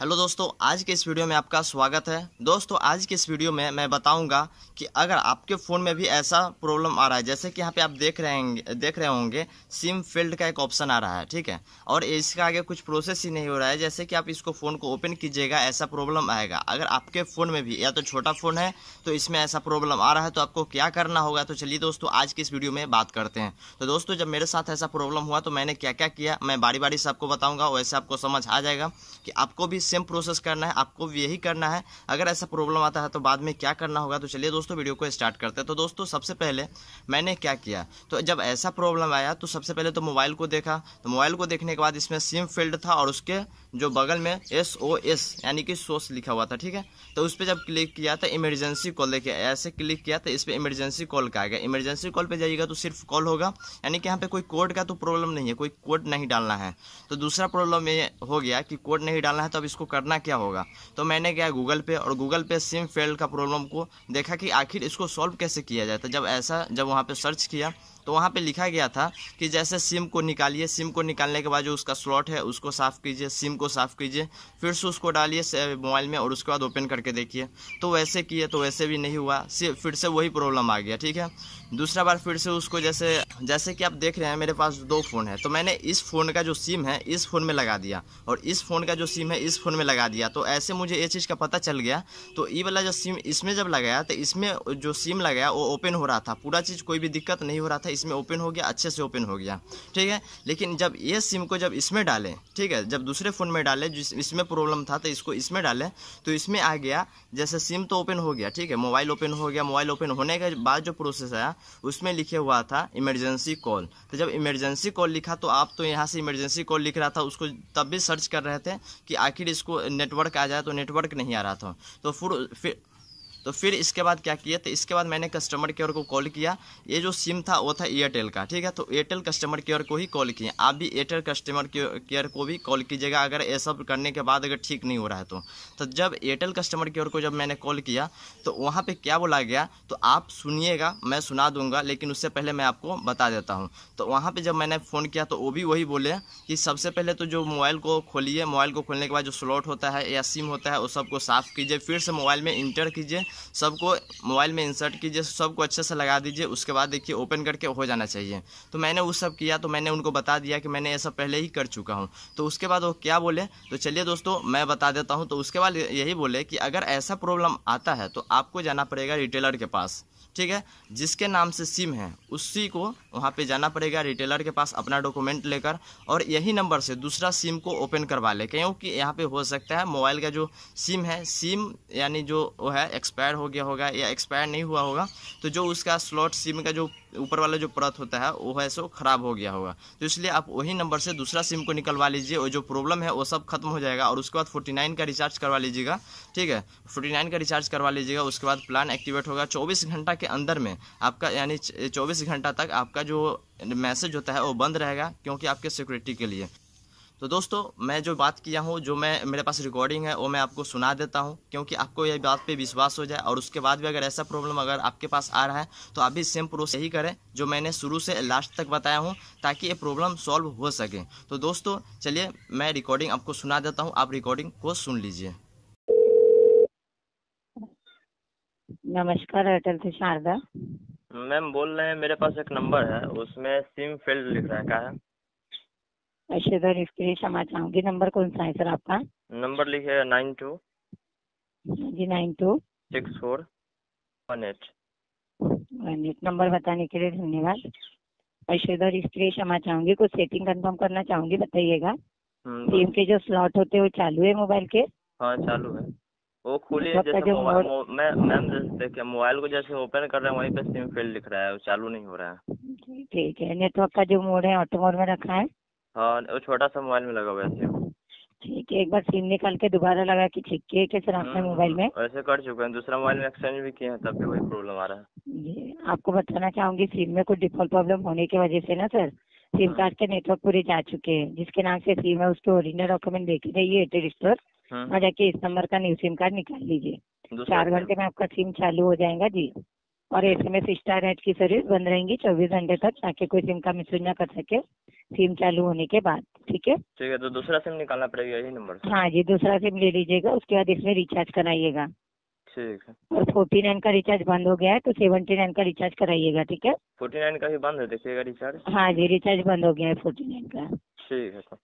hello दोस्तों आज के इस वीडियो में आपका स्वागत है दोस्तों आज के इस वीडियो में मैं बताऊंगा कि अगर आपके फ़ोन में भी ऐसा प्रॉब्लम आ रहा है जैसे कि यहाँ पे आप देख रहे हैं देख रहे होंगे सिम फील्ड का एक ऑप्शन आ रहा है ठीक है और इसका आगे कुछ प्रोसेस ही नहीं हो रहा है जैसे कि आप इसको फ़ोन को ओपन कीजिएगा ऐसा प्रॉब्लम आएगा अगर आपके फ़ोन में भी या तो छोटा फ़ोन है तो इसमें ऐसा प्रॉब्लम आ रहा है तो आपको क्या करना होगा तो चलिए दोस्तों आज के इस वीडियो में बात करते हैं तो दोस्तों जब मेरे साथ ऐसा प्रॉब्लम हुआ तो मैंने क्या क्या किया मैं बारी बारी से आपको बताऊँगा वैसे आपको समझ आ जाएगा कि आपको भी सेम प्रोसेस करना है आपको भी यही करना है अगर ऐसा प्रॉब्लम आता है तो बाद में क्या करना होगा तो चलिए दोस्तों वीडियो को स्टार्ट करते हैं तो दोस्तों सबसे पहले मैंने क्या किया तो जब ऐसा प्रॉब्लम आया तो सबसे पहले तो मोबाइल को देखा तो मोबाइल को देखने के बाद इसमें सिम फील्ड था और उसके जो बगल में एस ओ एस यानी कि सोर्स लिखा हुआ था ठीक है तो उस पर जब क्लिक किया तो इमरजेंसी कॉल देखिए ऐसे क्लिक किया तो इस पर इमरजेंसी कॉल का आएगा इमरजेंसी कॉल पर जाइएगा तो सिर्फ कॉल होगा यानी कि यहाँ पे कोई कोड का तो प्रॉब्लम नहीं है कोई कोड नहीं डालना है तो दूसरा प्रॉब्लम ये हो गया कि कोड नहीं डालना है तो अब इस उसको करना क्या होगा तो मैंने गया गूगल पे और गूगल पे सिम फेल्ड का प्रॉब्लम को देखा कि आखिर इसको सॉल्व कैसे किया जाता जब ऐसा जब वहाँ पर सर्च किया तो वहाँ पे लिखा गया था कि जैसे सिम को निकालिए सिम को निकालने के बाद जो उसका स्लॉट है उसको साफ़ कीजिए सिम को साफ़ कीजिए फिर से उसको डालिए मोबाइल में और उसके बाद ओपन करके देखिए तो वैसे किए तो वैसे भी नहीं हुआ फिर से वही प्रॉब्लम आ गया ठीक है दूसरा बार फिर से उसको जैसे जैसे कि आप देख रहे हैं मेरे पास दो फ़ोन है तो मैंने इस फ़ोन का जो सिम है इस फ़ोन में लगा दिया और इस फ़ोन का जो सिम है इस फ़ोन में लगा दिया तो ऐसे मुझे ये चीज़ का पता चल गया तो ई वाला जो सिम इसमें जब लगाया तो इसमें जो सिम लगाया वो ओपन हो रहा था पूरा चीज़ कोई भी दिक्कत नहीं हो रहा था इसमें ओपन हो गया अच्छे से ओपन हो गया ठीक है लेकिन जब ये सिम को जब इसमें डालें ठीक है जब दूसरे फ़ोन में डालें जिस इसमें प्रॉब्लम था तो इसको इसमें डालें तो इसमें आ गया जैसे सिम तो ओपन हो गया ठीक है मोबाइल ओपन हो गया मोबाइल ओपन होने के बाद जो प्रोसेस आया उसमें लिखे हुआ था इमरजेंसी कॉल तो जब इमरजेंसी कॉल लिखा तो आप तो यहाँ से इमरजेंसी कॉल लिख रहा था उसको तब भी सर्च कर रहे थे कि आखिर इसको नेटवर्क आ जाए तो नेटवर्क नहीं आ रहा था तो फिर तो फिर इसके बाद क्या किया तो इसके बाद मैंने कस्टमर केयर को कॉल किया ये जो सिम था वो था एयरटेल का ठीक है तो एयरटेल कस्टमर केयर को ही कॉल किया आप भी एयरटेल कस्टमर केयर को भी कॉल कीजिएगा अगर ये सब करने के बाद अगर ठीक नहीं हो रहा है तो, तो जब एयरटेल कस्टमर केयर को जब मैंने कॉल किया तो वहाँ पर क्या बोला गया तो आप सुनिएगा मैं सुना दूंगा लेकिन उससे पहले मैं आपको बता देता हूँ तो वहाँ पर जब मैंने फ़ोन किया तो वो भी वही बोले कि सबसे पहले तो जो मोबाइल को खोलिए मोबाइल को खोलने के बाद जो स्लॉट होता है या सिम होता है वो सबको साफ़ कीजिए फिर से मोबाइल में इंटर कीजिए सबको मोबाइल में इंसर्ट कीजिए सबको अच्छे से लगा दीजिए उसके बाद देखिए ओपन करके हो जाना चाहिए तो मैंने वो सब किया तो मैंने उनको बता दिया कि मैंने ये सब पहले ही कर चुका हूँ तो उसके बाद वो क्या बोले तो चलिए दोस्तों मैं बता देता हूँ तो उसके बाद यही बोले कि अगर ऐसा प्रॉब्लम आता है तो आपको जाना पड़ेगा रिटेलर के पास ठीक है जिसके नाम से सिम है उसी को वहाँ पे जाना पड़ेगा रिटेलर के पास अपना डॉक्यूमेंट लेकर और यही नंबर से दूसरा सिम को ओपन करवा ले क्योंकि यहाँ पे हो सकता है मोबाइल का जो सिम है सिम यानी जो वो है एक्सपायर एक्सपायर हो गया होगा या एक्सपायर नहीं हुआ होगा तो जो उसका स्लॉट सिम का जो ऊपर वाला जो परत होता है वो है सो ख़राब हो गया होगा तो इसलिए आप वही नंबर से दूसरा सिम को निकलवा लीजिए और जो प्रॉब्लम है वो सब खत्म हो जाएगा और उसके बाद फोर्टी नाइन का रिचार्ज करवा लीजिएगा ठीक है फोर्टी नाइन का रिचार्ज करवा लीजिएगा उसके बाद प्लान एक्टिवेट होगा चौबीस घंटा के अंदर में आपका यानी चौबीस घंटा तक आपका जो मैसेज होता है वो बंद रहेगा क्योंकि आपके सिक्योरिटी के लिए तो दोस्तों मैं जो बात किया हूँ जो मैं मेरे पास रिकॉर्डिंग है वो मैं आपको सुना देता हूँ क्योंकि आपको ये बात पे विश्वास हो जाए और उसके बाद भी अगर ऐसा प्रॉब्लम अगर आपके पास आ रहा है तो आप भी सेम प्रोसेस ही करें जो मैंने शुरू से लास्ट तक बताया हूँ ताकि ये प्रॉब्लम सॉल्व हो सके तो दोस्तों चलिए मैं रिकॉर्डिंग आपको सुना देता हूँ आप रिकॉर्डिंग को सुन लीजिए नमस्कार एयरटेल से शारदा मैम बोल रहे हैं मेरे पास एक नंबर है उसमें सिम फील्ड लिख रखा है अच्छा सर इसके लिए क्षमा चाहूंगी नंबर कौन सा है सर आपका नंबर लिखे नाइन टू हाँ जी nine two six four one eight one eight number बताने के लिए धन्यवाद अशोधर अच्छा, इसके लिए क्षमा चाहूंगी कुछ सेटिंग कंफर्म करना चाहूंगी बताइएगा टीम हम्म, के जो स्लॉट होते हैं वो चालू है मोबाइल के हाँ चालू है वो खुली है मतलब जैसे मोबाइल मैं मैम देखिए मोबाइल को जैसे ओपन कर रहे हैं वहीं पे सिम फेल दिख रहा है वो चालू नहीं हो रहा है ठीक है नेटवर्क का जो मोड है ऑटो मोड में रखा है हाँ वो छोटा सा मोबाइल में लगा हुआ है ठीक है एक बार सिम निकाल के दोबारा लगा के ठीक किए कैसे सर आपने मोबाइल हम्म, में वैसे कर चुके हैं दूसरा मोबाइल में एक्सचेंज भी किए हैं तब भी वही प्रॉब्लम आ रहा है जी आपको बताना चाहूंगी सिम में कुछ डिफॉल्ट प्रॉब्लम होने की वजह से ना सर सिम कार्ड के नेटवर्क पूरे जा चुके हैं जिसके नाम से सिम है उसके ओरिजिनल डॉक्यूमेंट देख रही एयरटेल स्टोर और जाके इस नंबर का न्यू सिम कार्ड निकाल लीजिए चार घंटे में आपका सिम चालू हो जाएगा जी और S M S star net की सर्विस बंद रहेंगी चौबीस घंटे तक ताकि कोई सिम का मिसयूज ना कर सके सिम चालू होने के बाद ठीक है ठीक है तो दूसरा सिम निकालना पड़ेगा यही नंबर हाँ जी दूसरा सिम ले लीजिएगा उसके बाद इसमें रिचार्ज कराइएगा ठीक है और फोर्टी नाइन का रिचार्ज बंद हो गया है तो सेवेंटी नाइन का रिचार्ज कराइएगा ठीक है फोर्टी नाइन का भी बंद है देखिएगा रिचार्ज हाँ जी रिचार्ज बंद हो गया है फोर्टी नाइन का ठीक है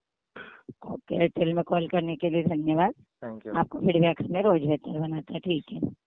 ओके एयरटेल में कॉल करने के लिए धन्यवाद थैंक यू आपको फीडबैक्स में रोज बेहतर बनाता है ठीक है